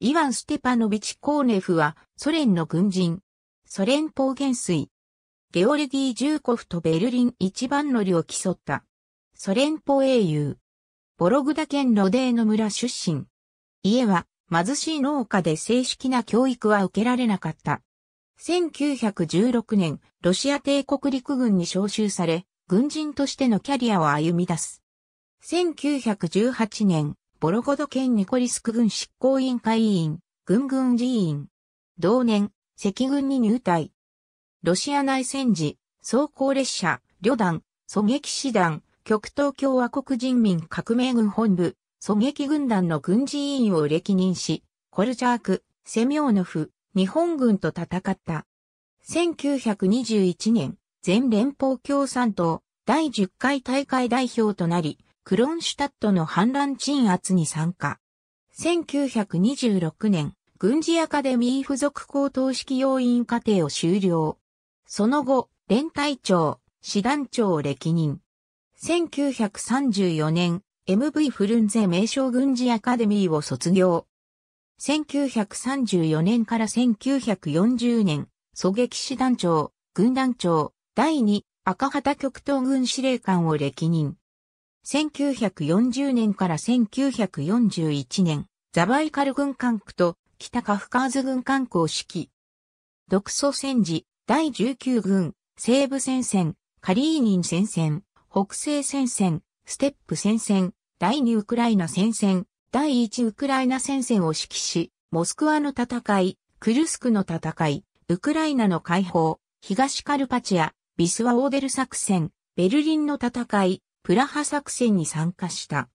イワン・ステパノビチ・コーネフは、ソ連の軍人。ソ連邦元帥。ゲオルギー・ジューコフとベルリン一番乗りを競った。ソ連邦英雄。ボログダ県ロデーの村出身。家は貧しい農家で正式な教育は受けられなかった。1916年、ロシア帝国陸軍に召集され、軍人としてのキャリアを歩み出す。1918年、ボロゴド県ニコリスク軍執行委員会委員、軍軍委員。同年、赤軍に入隊。ロシア内戦時、装甲列車、旅団、狙撃師団、極東共和国人民革命軍本部、狙撃軍団の軍事委員を歴任し、コルチャーク、セミオーノフ、日本軍と戦った。1921年、全連邦共産党第10回大会代表となり、クロンシュタットの反乱鎮圧に参加。1926年、軍事アカデミー付属高等式要員課程を修了。その後、連隊長、師団長を歴任。1934年、MV フルンゼ名称軍事アカデミーを卒業。1934年から1940年、狙撃師団長、軍団長、第2赤旗極東軍司令官を歴任。1940年から1941年、ザバイカル軍管区と北カフカーズ軍管区を指揮。独ソ戦時、第19軍、西部戦線、カリーニン戦線、北西戦線、ステップ戦線、第2ウクライナ戦線、第1ウクライナ戦線を指揮し、モスクワの戦い、クルスクの戦い、ウクライナの解放、東カルパチア、ビスワオーデル作戦、ベルリンの戦い、プラハ作戦に参加した。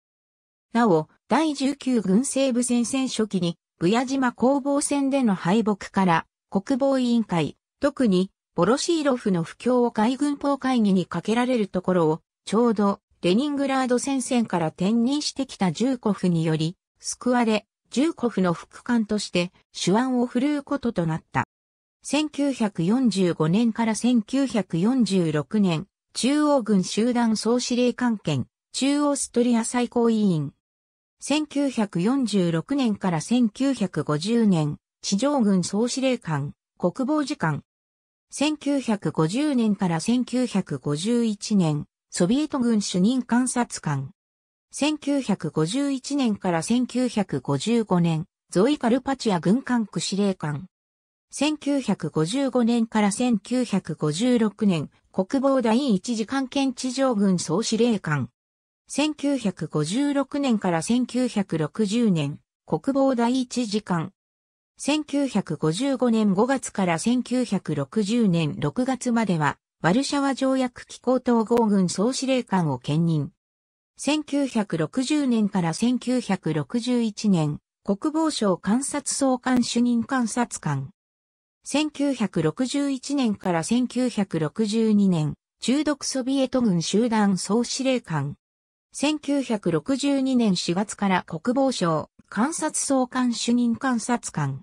なお、第19軍西部戦線初期に、ブヤ島攻防戦での敗北から、国防委員会、特に、ボロシーロフの不況を海軍法会議にかけられるところを、ちょうど、レニングラード戦線から転任してきたジューコフにより、救われ、ジューコフの副官として手腕を振るうこととなった。1945年から1946年、中央軍集団総司令官兼、中央ストリア最高委員。1946年から1950年、地上軍総司令官、国防次官。1950年から1951年、ソビエト軍主任監察官。1951年から1955年、ゾイ・カルパチア軍管区司令官。1955年から1956年、国防第一次官検地上軍総司令官。1956年から1960年、国防第一次官。1955年5月から1960年6月までは、ワルシャワ条約機構統合軍総司令官を兼任。1960年から1961年、国防省監察総監主任監察官。1961年から1962年、中毒ソビエト軍集団総司令官。1962年4月から国防省監察総監主任監察官。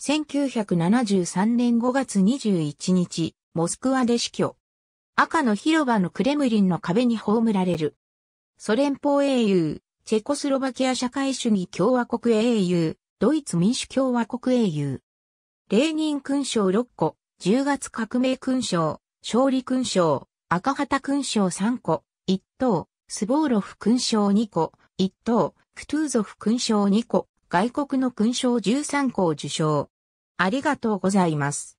1973年5月21日、モスクワで死去。赤の広場のクレムリンの壁に葬られる。ソ連邦英雄、チェコスロバキア社会主義共和国英雄、ドイツ民主共和国英雄。レーニン勲章6個、10月革命勲章、勝利勲章、赤旗勲章3個、1等、スボーロフ勲章2個、1等、クトゥーゾフ勲章2個、外国の勲章13個を受賞。ありがとうございます。